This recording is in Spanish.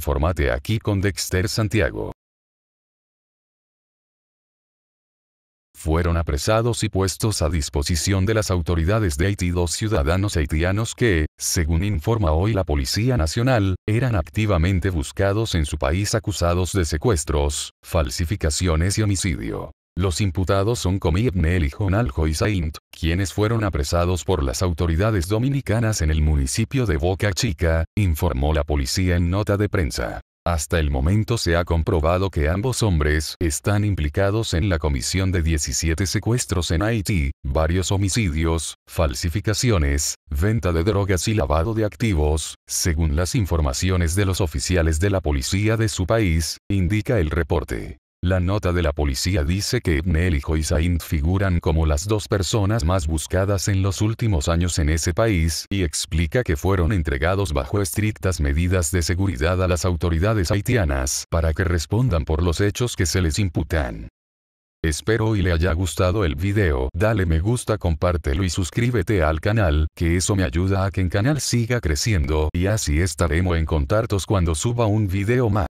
Informate aquí con Dexter Santiago. Fueron apresados y puestos a disposición de las autoridades de Haití dos ciudadanos haitianos que, según informa hoy la Policía Nacional, eran activamente buscados en su país acusados de secuestros, falsificaciones y homicidio. Los imputados son Comiepne Ebnel y Saint, quienes fueron apresados por las autoridades dominicanas en el municipio de Boca Chica, informó la policía en nota de prensa. Hasta el momento se ha comprobado que ambos hombres están implicados en la comisión de 17 secuestros en Haití, varios homicidios, falsificaciones, venta de drogas y lavado de activos, según las informaciones de los oficiales de la policía de su país, indica el reporte. La nota de la policía dice que Ibn y figuran como las dos personas más buscadas en los últimos años en ese país y explica que fueron entregados bajo estrictas medidas de seguridad a las autoridades haitianas para que respondan por los hechos que se les imputan. Espero y le haya gustado el video, dale me gusta compártelo y suscríbete al canal, que eso me ayuda a que el canal siga creciendo y así estaremos en contactos cuando suba un video más.